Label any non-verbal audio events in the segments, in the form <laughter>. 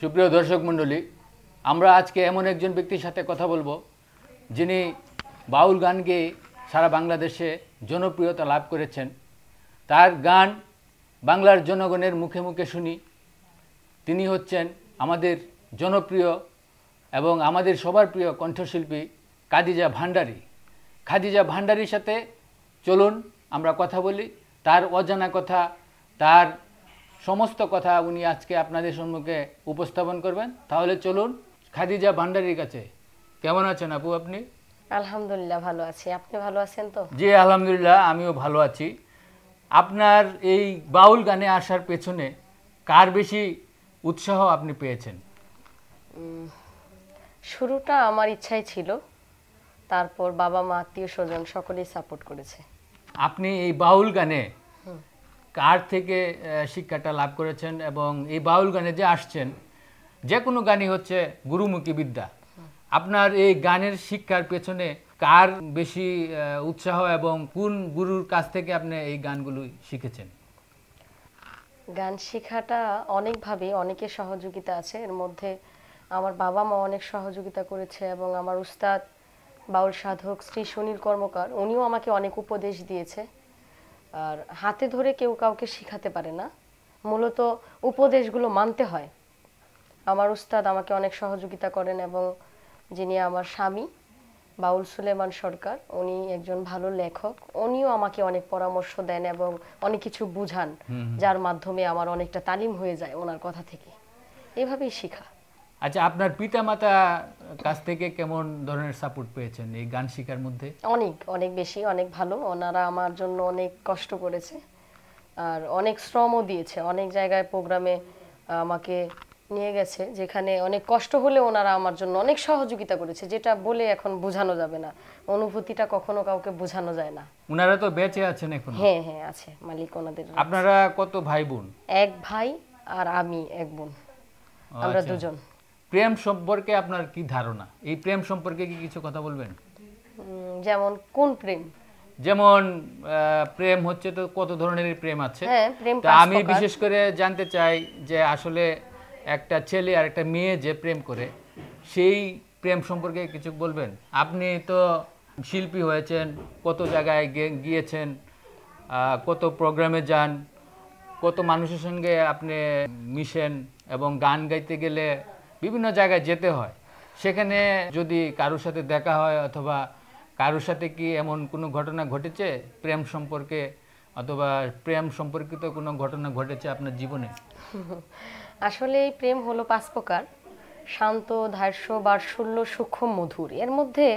সুপ্রিয় দর্শক মণ্ডলী আমরা আজকে এমন একজন ব্যক্তির সাথে কথা বলবো যিনি বাউল গান গেয়ে সারা বাংলাদেশে জনপ্রিয়তা লাভ করেছেন তার গান বাংলার জনগণের মুখে মুখে শুনি তিনি হচ্ছেন আমাদের জনপ্রিয় এবং আমাদের সবার প্রিয় কণ্ঠশিল্পী কাদিজা ভান্ডারি খাদিজা ভান্ডারির সাথে চলুন আমরা কথা বলি তার অজানা কথা তার সমস্ত কথা উনি আজকে আপনাদের সম্মুখে উপস্থাপন করবেন তাহলে চলুন খাদিজা ভান্ডারির কাছে কেমন আছেন আপু আপনি আলহামদুলিল্লাহ ভালো আছি আপনি ভালো আছেন তো জি আলহামদুলিল্লাহ আমিও ভালো আছি আপনার এই বাউল গানে আসার পেছনে কার বেশি উৎসাহ আপনি পেয়েছেন শুরুটা আমার ইচ্ছাই ছিল তারপর বাবা মা আত্মীয় স্বজন সকলেই সাপোর্ট করেছে আপনি এই বাউল গানে কার থেকে শিক্ষাটা লাভ করেছেন এবং এই বাউল গানে যে আসছেন যে কোনো গানই হচ্ছে গুরুমুখী বিদ্যা আপনার এই গানের শিক্ষার পেছনে কার বেশি উৎসাহ এবং কোন গুরুর কাছ থেকে আপনি এই গানগুলো শিখেছেন গান শেখাটা অনেকভাবে অনেকের সহযোগিতা আছে এর মধ্যে আমার বাবা মা অনেক সহযোগিতা করেছে এবং আমার উস্তাদ বাউল সাধক শ্রী সুনীল কর্মকার উনিও আমাকে অনেক উপদেশ দিয়েছে আর হাতে ধরে কেউ কাউকে শিখাতে পারে না মূলত উপদেশগুলো মানতে হয় আমার উস্তাদ আমাকে অনেক সহযোগিতা করেন এবং যিনি আমার স্বামী বাউল সুলেমান সরকার উনি একজন ভালো লেখক উনিও আমাকে অনেক পরামর্শ দেন এবং অনেক কিছু বুঝান যার মাধ্যমে আমার অনেকটা তালিম হয়ে যায় ওনার কথা থেকে এভাবেই শিখা আচ্ছা আপনার পিতামাতা কাছ থেকে কেমন ধরনের সাপোর্ট পেয়েছেন এই গান শেখার মধ্যে অনেক অনেক বেশি অনেক ভালো ওনারা আমার জন্য অনেক কষ্ট করেছে আর অনেক শ্রমও দিয়েছে অনেক জায়গায় প্রোগ্রামে আমাকে নিয়ে গেছে যেখানে অনেক কষ্ট হলে ওনারা আমার জন্য অনেক সহযোগিতা করেছে যেটা বলে এখন বোঝানো যাবে না অনুভূতিটা কখনো কাউকে বোঝানো যায় না ওনারা তো বেঁচে আছেন এখন হ্যাঁ হ্যাঁ আছে মালিক ওনাদের আপনারা কত ভাই বোন এক ভাই আর আমি এক বোন আমরা আচ্ছা। দুজন প্রেম সম্পর্কে আপনার কি ধারণা এই প্রেম সম্পর্কে কি কিছু কথা বলবেন যেমন কোন প্রেম যেমন প্রেম হচ্ছে তো কত ধরনের প্রেম আছে হ্যাঁ, আমি বিশেষ করে জানতে চাই যে আসলে একটা ছেলে আর একটা মেয়ে যে প্রেম করে সেই প্রেম সম্পর্কে কিছু বলবেন আপনি তো শিল্পী হয়েছেন কত জায়গায় গিয়েছেন কত প্রোগ্রামে যান কত মানুষের সঙ্গে আপনি মিশেন এবং গান গাইতে গেলে বিভিন্ন জায়গায় যেতে হয় সেখানে যদি কারোর সাথে দেখা হয় অথবা কারোর সাথে কি এমন কোনো ঘটনা ঘটেছে প্রেম সম্পর্কে অথবা প্রেম সম্পর্কিত কোনো ঘটনা ঘটেছে আপনার জীবনে আসলে এই প্রেম হলো পাঁচ প্রকার শান্ত ধার্য বাৎসল্য সূক্ষ্ম মধুর এর মধ্যে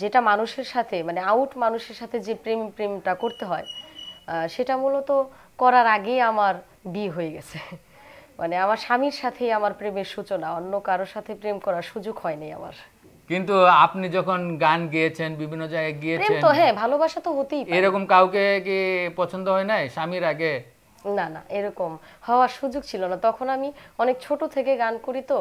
যেটা মানুষের সাথে মানে আউট মানুষের সাথে যে প্রেম প্রেমটা করতে হয় সেটা মূলত করার আগেই আমার বিয়ে হয়ে গেছে মানে আমার স্বামীর সাথেই আমার প্রেমের সূচনা অন্য কারোর সাথে প্রেম করার সুযোগ হয়নি আমার কিন্তু আপনি যখন গান গিয়েছেন বিভিন্ন জায়গায় গিয়েছেন প্রেম তো হ্যাঁ ভালোবাসা তো হতেই এরকম কাউকে কি পছন্দ হয় নাই স্বামীর আগে না না এরকম হওয়ার সুযোগ ছিল না তখন আমি অনেক ছোট থেকে গান করি তো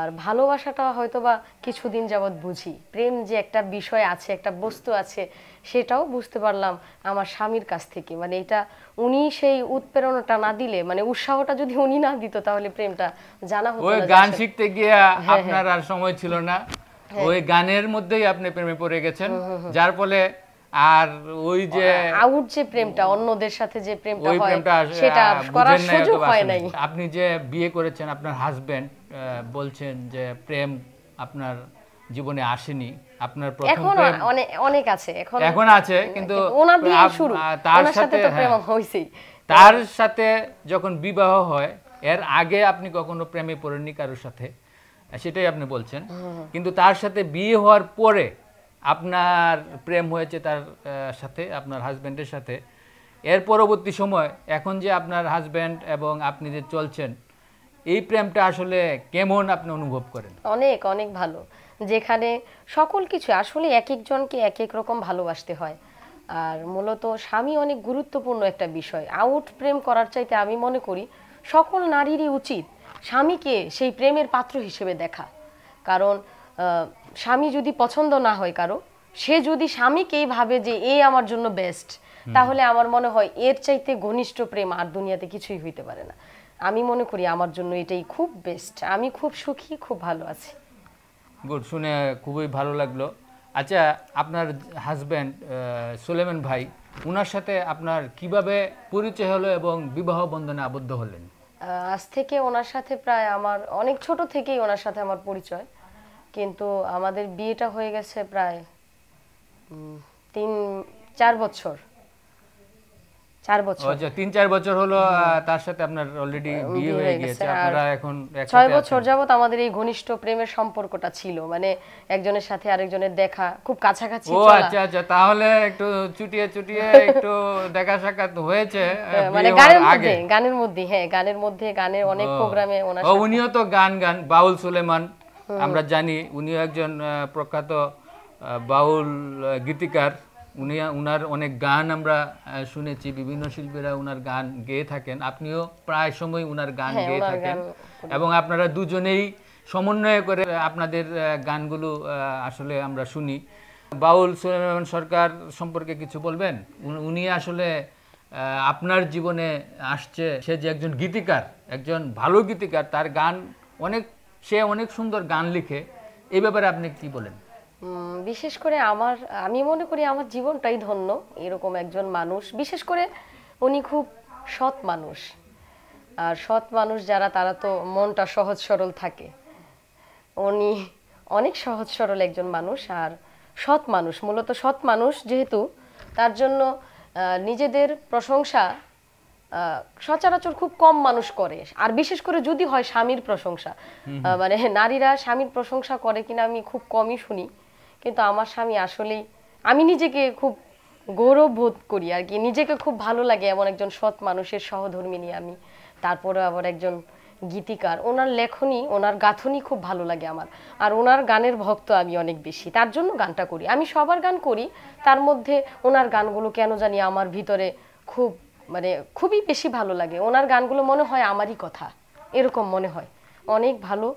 আর ভালোবাসাটা হয়তো বা কিছুদিন যাবৎ বুঝি প্রেম যে একটা বিষয় আছে একটা বস্তু আছে সেটাও বুঝতে পারলাম আমার স্বামীর কাছ থেকে মানে এটা উনি সেই উৎপ্রেরণাটা না দিলে মানে উৎসাহটা যদি উনি না দিত তাহলে প্রেমটা জানা হতো গান শিখতে গিয়ে হ্যাঁ, হ্যাঁ। আপনার আর সময় ছিল না হ্যাঁ। ওই গানের মধ্যেই আপনি প্রেমে পড়ে গেছেন যার ফলে আর ওই যে আউট যে প্রেমটা অন্যদের সাথে যে প্রেমটা হয় সেটা করার সুযোগ হয় নাই আপনি যে বিয়ে করেছেন আপনার হাজবেন্ড বলছেন যে প্রেম আপনার জীবনে আসেনি আপনার প্রথম অনেক অনেক আছে এখন এখন আছে কিন্তু ওনা দিয়ে শুরু তার সাথে তো হ্যাঁ। প্রেম হইছেই তার সাথে যখন বিবাহ হয় এর আগে আপনি কখনো প্রেমে পড়েননি কারোর সাথে সেটাই আপনি বলছেন কিন্তু তার সাথে বিয়ে হওয়ার পরে আপনার প্রেম হয়েছে তার সাথে আপনার হাজব্যান্ডের সাথে এর পরবর্তী সময় এখন যে আপনার হাজব্যান্ড এবং আপনি যে চলছেন এই প্রেমটা আসলে কেমন আপনি অনুভব করেন অনেক অনেক ভালো যেখানে সকল কিছু আসলে এক একজনকে এক এক রকম ভালোবাসতে হয় আর মূলত স্বামী অনেক গুরুত্বপূর্ণ একটা বিষয় আউট প্রেম করার চাইতে আমি মনে করি সকল নারীরই উচিত স্বামীকে সেই প্রেমের পাত্র হিসেবে দেখা কারণ স্বামী যদি পছন্দ না হয় কারো সে যদি স্বামীকেই ভাবে যে এই আমার জন্য বেস্ট তাহলে আমার মনে হয় এর চাইতে ঘনিষ্ঠ প্রেম আর দুনিয়াতে কিছুই হইতে পারে না আমি মনে করি আমার জন্য এটাই খুব বেস্ট আমি খুব সুখী খুব ভালো আছি গুড শুনে খুবই ভালো লাগলো আচ্ছা আপনার হাজব্যান্ড সুলেমান ভাই ওনার সাথে আপনার কিভাবে পরিচয় হলো এবং বিবাহ বন্ধনে আবদ্ধ হলেন আজ থেকে ওনার সাথে প্রায় আমার অনেক ছোট থেকেই ওনার সাথে আমার পরিচয় কিন্তু আমাদের বিয়েটা হয়ে গেছে প্রায় তিন চার বছর একজনের সাথে আরেকজনের দেখা খুব কাছাকাছি আচ্ছা আচ্ছা তাহলে একটু চুটিয়ে চুটিয়ে <laughs> একটু দেখা হয়েছে হ্যাঁ, মানে গানের মধ্যে গানের মধ্যে হ্যাঁ গানের মধ্যে গানের অনেক প্রোগ্রামে উনিও তো গান গান বাউল সুলেমান আমরা জানি উনিও একজন প্রখ্যাত বাউল গীতিকার উনি উনার অনেক গান আমরা শুনেছি বিভিন্ন শিল্পীরা উনার গান গেয়ে থাকেন আপনিও প্রায় সময় উনার গান হ্যাঁ, গেয়ে থাকেন এবং আপনারা দুজনেই সমন্বয় করে আপনাদের গানগুলো আসলে আমরা শুনি বাউল সুলেমান সরকার সম্পর্কে কিছু বলবেন উনি আসলে আপনার জীবনে আসছে সে যে একজন গীতিকার একজন ভালো গীতিকার তার গান অনেক সে অনেক সুন্দর গান লিখে এই ব্যাপারে আপনি কি বলেন বিশেষ করে আমার আমি মনে করি আমার জীবনটাই ধন্য এরকম একজন মানুষ বিশেষ করে উনি খুব সৎ মানুষ আর সৎ মানুষ যারা তারা তো মনটা সহজ সরল থাকে উনি অনেক সহজ সরল একজন মানুষ আর সৎ মানুষ মূলত সৎ মানুষ যেহেতু তার জন্য নিজেদের প্রশংসা সচরাচর খুব কম মানুষ করে আর বিশেষ করে যদি হয় স্বামীর প্রশংসা মানে নারীরা স্বামীর প্রশংসা করে কিনা আমি খুব কমই শুনি কিন্তু আমার স্বামী আসলেই আমি নিজেকে খুব গৌরব বোধ করি আর কি নিজেকে খুব ভালো লাগে এমন একজন সৎ মানুষের সহধর্মী নিয়ে আমি তারপরে আবার একজন গীতিকার ওনার লেখনি ওনার গাঁথনি খুব ভালো লাগে আমার আর ওনার গানের ভক্ত আমি অনেক বেশি তার জন্য গানটা করি আমি সবার গান করি তার মধ্যে ওনার গানগুলো কেন জানি আমার ভিতরে খুব মানে খুবই বেশি ভালো লাগে ওনার গানগুলো মনে হয় আমারই কথা এরকম মনে হয় অনেক ভালো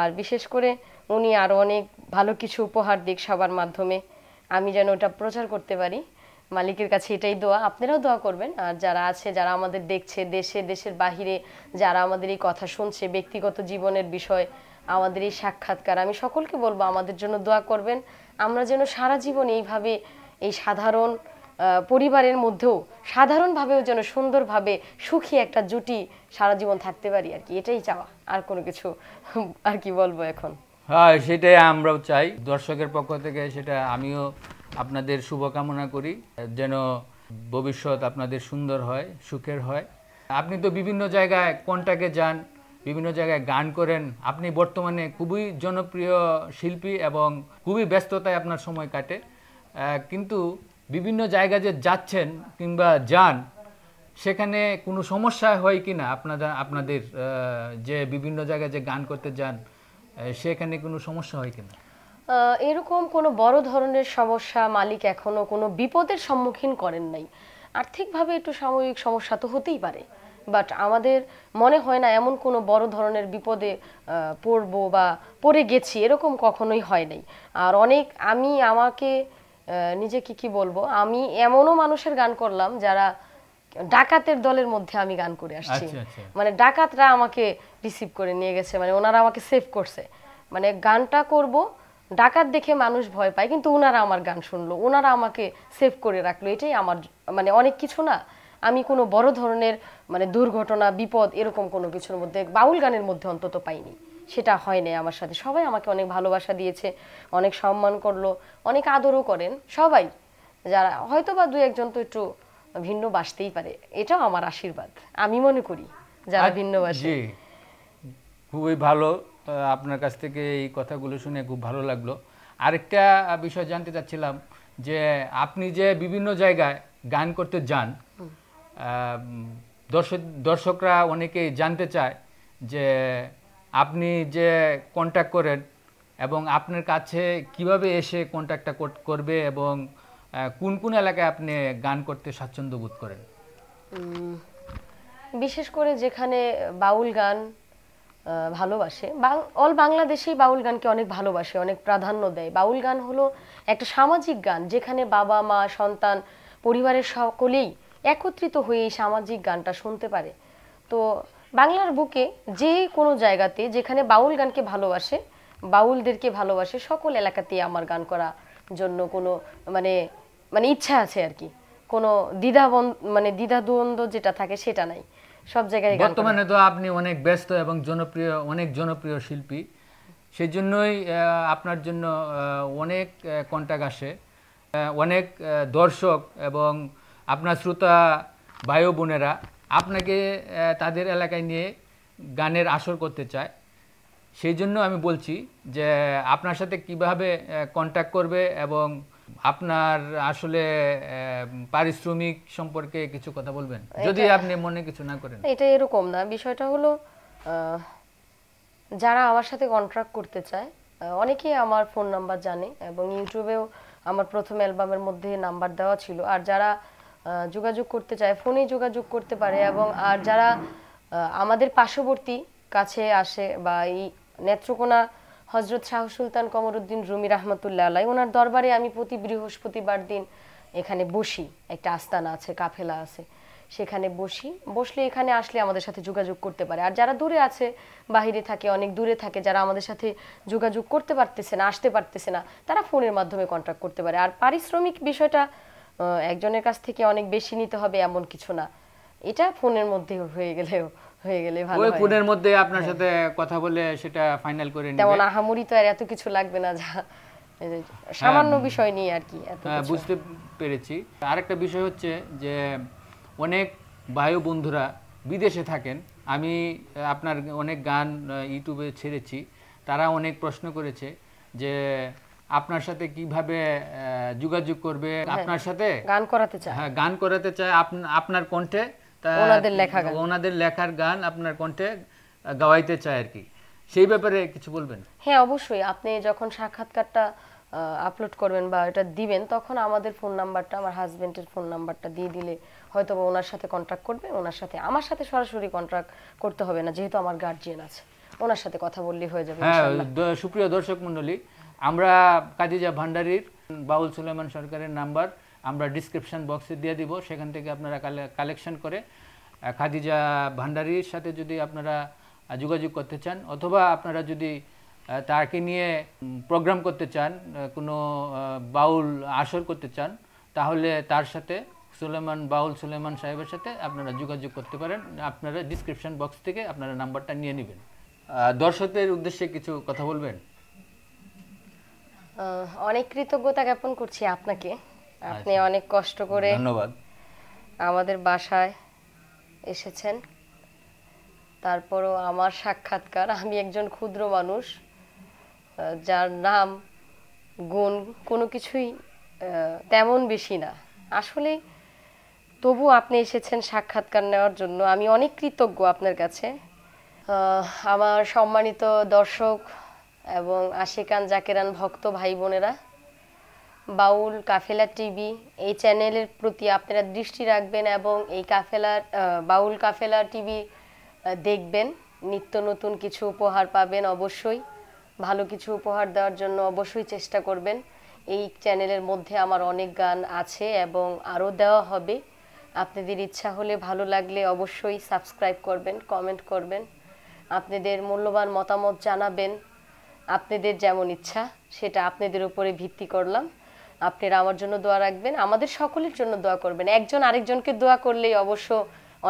আর বিশেষ করে উনি আরও অনেক ভালো কিছু উপহার দিক সবার মাধ্যমে আমি যেন ওটা প্রচার করতে পারি মালিকের কাছে এটাই দোয়া আপনারাও দোয়া করবেন আর যারা আছে যারা আমাদের দেখছে দেশে দেশের বাহিরে যারা আমাদের এই কথা শুনছে ব্যক্তিগত জীবনের বিষয় আমাদের এই সাক্ষাৎকার আমি সকলকে বলবো আমাদের জন্য দোয়া করবেন আমরা যেন সারা জীবন এইভাবে এই সাধারণ পরিবারের মধ্যেও সাধারণভাবেও যেন সুন্দরভাবে সুখী একটা জুটি সারা জীবন থাকতে পারি আর কি এটাই চাওয়া আর কোনো কিছু আর কি বলবো এখন হ্যাঁ সেটাই আমরাও চাই দর্শকের পক্ষ থেকে সেটা আমিও আপনাদের শুভকামনা করি যেন ভবিষ্যৎ আপনাদের সুন্দর হয় সুখের হয় আপনি তো বিভিন্ন জায়গায় কোনটাকে যান বিভিন্ন জায়গায় গান করেন আপনি বর্তমানে খুবই জনপ্রিয় শিল্পী এবং খুবই ব্যস্ততায় আপনার সময় কাটে কিন্তু বিভিন্ন জায়গা যে যাচ্ছেন কিংবা যান সেখানে কোনো সমস্যা হয় কি না আপনারা আপনাদের যে বিভিন্ন জায়গায় যে গান করতে যান সেখানে কোনো সমস্যা হয় কি না এরকম কোনো বড় ধরনের সমস্যা মালিক এখনো কোনো বিপদের সম্মুখীন করেন নাই আর্থিকভাবে একটু সাময়িক সমস্যা তো হতেই পারে বাট আমাদের মনে হয় না এমন কোনো বড় ধরনের বিপদে পড়বো বা পড়ে গেছি এরকম কখনোই হয় নাই আর অনেক আমি আমাকে নিজেকে কি বলবো আমি এমনও মানুষের গান করলাম যারা ডাকাতের দলের মধ্যে আমি গান করে আসছি আচ্ছা, আচ্ছা। মানে ডাকাতরা আমাকে রিসিভ করে নিয়ে গেছে মানে ওনারা আমাকে সেভ করছে মানে গানটা করব ডাকাত দেখে মানুষ ভয় পায় কিন্তু ওনারা আমার গান শুনলো ওনারা আমাকে সেভ করে রাখলো এটাই আমার মানে অনেক কিছু না আমি কোনো বড় ধরনের মানে দুর্ঘটনা বিপদ এরকম কোনো কিছুর মধ্যে বাউল গানের মধ্যে অন্তত পাইনি সেটা হয় নাই আমার সাথে সবাই আমাকে অনেক ভালোবাসা দিয়েছে অনেক সম্মান করলো অনেক আদরও করেন সবাই যারা হয়তো বা দু একজন তো একটু ভিন্ন বাসতেই পারে এটাও আমার আশীর্বাদ আমি মনে করি যারা ভিন্ন বাসে খুবই ভালো আপনার কাছ থেকে এই কথাগুলো শুনে খুব ভালো লাগলো আরেকটা বিষয় জানতে চাচ্ছিলাম যে আপনি যে বিভিন্ন জায়গায় গান করতে যান দর্শক দর্শকরা অনেকে জানতে চায় যে আপনি যে কন্ট্যাক্ট করেন এবং আপনার কাছে কিভাবে এসে কন্ট্যাক্টটা করবে এবং কোন কোন এলাকায় আপনি গান করতে স্বাচ্ছন্দ্য বোধ করেন বিশেষ করে যেখানে বাউল গান ভালোবাসে অল বাংলাদেশেই বাউল গানকে অনেক ভালোবাসে অনেক প্রাধান্য দেয় বাউল গান হলো একটা সামাজিক গান যেখানে বাবা মা সন্তান পরিবারের সকলেই একত্রিত হয়ে এই সামাজিক গানটা শুনতে পারে তো বাংলার বুকে যে কোনো জায়গাতে যেখানে বাউল গানকে ভালোবাসে বাউলদেরকে ভালোবাসে সকল এলাকাতেই আমার গান করা জন্য কোনো মানে মানে ইচ্ছা আছে আর কি কোনো দ্বিধা মানে দ্বিধাদ্বন্দ্ব যেটা থাকে সেটা নাই সব জায়গায় বর্তমানে তো আপনি অনেক ব্যস্ত এবং জনপ্রিয় অনেক জনপ্রিয় শিল্পী সেই জন্যই আপনার জন্য অনেক কন্ট্যাক্ট আসে অনেক দর্শক এবং আপনার শ্রোতা ভাই বোনেরা আপনাকে তাদের এলাকায় নিয়ে গানের আসর করতে চায় সেই জন্য আমি বলছি যে আপনার সাথে কিভাবে কন্ট্যাক্ট করবে এবং আপনার আসলে পারিশ্রমিক সম্পর্কে কিছু কথা বলবেন যদি আপনি মনে কিছু না করেন এটা এরকম না বিষয়টা হলো যারা আমার সাথে কন্ট্রাক্ট করতে চায় অনেকেই আমার ফোন নাম্বার জানে এবং ইউটিউবেও আমার প্রথম অ্যালবামের মধ্যে নাম্বার দেওয়া ছিল আর যারা যোগাযোগ করতে চায় ফোনে যোগাযোগ করতে পারে এবং আর যারা আমাদের পার্শ্ববর্তী কাছে আসে বা এই নেত্রকোনা হজরত শাহ সুলতান কমরউদ্দিন রুমি রহমতুল্লাহ আলাই ওনার দরবারে আমি প্রতি বৃহস্পতিবার দিন এখানে বসি একটা আস্তানা আছে কাফেলা আছে সেখানে বসি বসলে এখানে আসলে আমাদের সাথে যোগাযোগ করতে পারে আর যারা দূরে আছে বাহিরে থাকে অনেক দূরে থাকে যারা আমাদের সাথে যোগাযোগ করতে পারতেছে না আসতে পারতেছে না তারা ফোনের মাধ্যমে কন্ট্যাক্ট করতে পারে আর পারিশ্রমিক বিষয়টা একজনের কাছ থেকে অনেক বেশি নিতে হবে এমন কিছু না এটা ফোনের মধ্যে হয়ে গেলেও হয়ে গেলে ভালো ওই ফোনের মধ্যে আপনার হ্যাঁ। সাথে কথা বলে সেটা ফাইনাল করে নিবে তেমন আহামরি তো আর এত কিছু লাগবে না যা সামান্য হ্যাঁ। বিষয় নিয়ে আর কি হ্যাঁ, বুঝতে পেরেছি আরেকটা বিষয় হচ্ছে যে অনেক বায়ু বন্ধুরা বিদেশে থাকেন আমি আপনার অনেক গান ইউটিউবে ছেড়েছি তারা অনেক প্রশ্ন করেছে যে আপনার সাথে কিভাবে যোগাযোগ করবে হ্যাঁ। আপনার সাথে গান করাতে চায় হ্যাঁ গান করাতে চায় আপনার কণ্ঠে ওনাদের লেখা গান ওনাদের লেখার গান আপনার কণ্ঠে গাওয়াইতে চায় আর কি সেই ব্যাপারে কিছু বলবেন হ্যাঁ অবশ্যই আপনি যখন সাক্ষাৎকারটা আপলোড করবেন বা এটা দিবেন তখন আমাদের ফোন নাম্বারটা আমার হাজবেন্ডের ফোন নাম্বারটা দিয়ে দিলে হয়তো ওনার সাথে কন্ট্রাক্ট করবে ওনার সাথে আমার সাথে সরাসরি কন্ট্রাক্ট করতে হবে না যেহেতু আমার গার্জিয়ান আছে ওনার সাথে কথা বললেই হয়ে যাবে হ্যাঁ সুপ্রিয় দর্শক মণ্ডলী আমরা কাদিজা ভান্ডারির বাউল সুলেমান সরকারের নাম্বার আমরা ডিসক্রিপশান বক্সে দিয়ে দিব সেখান থেকে আপনারা কালেকশন করে খাদিজা ভান্ডারির সাথে যদি আপনারা যোগাযোগ করতে চান অথবা আপনারা যদি তাকে নিয়ে প্রোগ্রাম করতে চান কোনো বাউল আসর করতে চান তাহলে তার সাথে সুলেমান বাউল সুলেমান সাহেবের সাথে আপনারা যোগাযোগ করতে পারেন আপনারা ডিসক্রিপশন বক্স থেকে আপনারা নাম্বারটা নিয়ে নেবেন দর্শকদের উদ্দেশ্যে কিছু কথা বলবেন অনেক কৃতজ্ঞতা জ্ঞাপন করছি আপনাকে আচ্ছা। আপনি অনেক কষ্ট করে ধন্যবাদ আমাদের বাসায় এসেছেন তারপরও আমার সাক্ষাৎকার আমি একজন ক্ষুদ্র মানুষ যার নাম গুণ কোনো কিছুই তেমন বেশি না আসলে তবু আপনি এসেছেন সাক্ষাৎকার নেওয়ার জন্য আমি অনেক কৃতজ্ঞ আপনার কাছে আমার সম্মানিত দর্শক এবং আশিকান জাকেরান ভক্ত ভাই বোনেরা বাউল কাফেলা টিভি এই চ্যানেলের প্রতি আপনারা দৃষ্টি রাখবেন এবং এই কাফেলার বাউল কাফেলা টিভি দেখবেন নিত্য নতুন কিছু উপহার পাবেন অবশ্যই ভালো কিছু উপহার দেওয়ার জন্য অবশ্যই চেষ্টা করবেন এই চ্যানেলের মধ্যে আমার অনেক গান আছে এবং আরও দেওয়া হবে আপনাদের ইচ্ছা হলে ভালো লাগলে অবশ্যই সাবস্ক্রাইব করবেন কমেন্ট করবেন আপনাদের মূল্যবান মতামত জানাবেন আপনাদের যেমন ইচ্ছা সেটা আপনাদের উপরে ভিত্তি করলাম আপনারা আমার জন্য দোয়া রাখবেন আমাদের সকলের জন্য দোয়া করবেন একজন আরেকজনকে দোয়া করলেই অবশ্য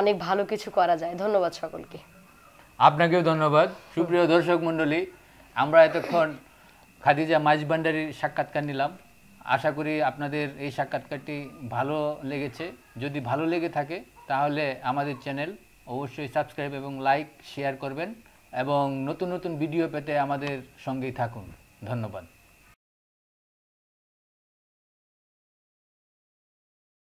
অনেক ভালো কিছু করা যায় ধন্যবাদ সকলকে আপনাকেও ধন্যবাদ সুপ্রিয় দর্শক মণ্ডলী আমরা এতক্ষণ খাদিজা মাঝভান্ডারির সাক্ষাৎকার নিলাম আশা করি আপনাদের এই সাক্ষাৎকারটি ভালো লেগেছে যদি ভালো লেগে থাকে তাহলে আমাদের চ্যানেল অবশ্যই সাবস্ক্রাইব এবং লাইক শেয়ার করবেন এবং নতুন নতুন ভিডিও পেতে আমাদের সঙ্গেই থাকুন ধন্যবাদ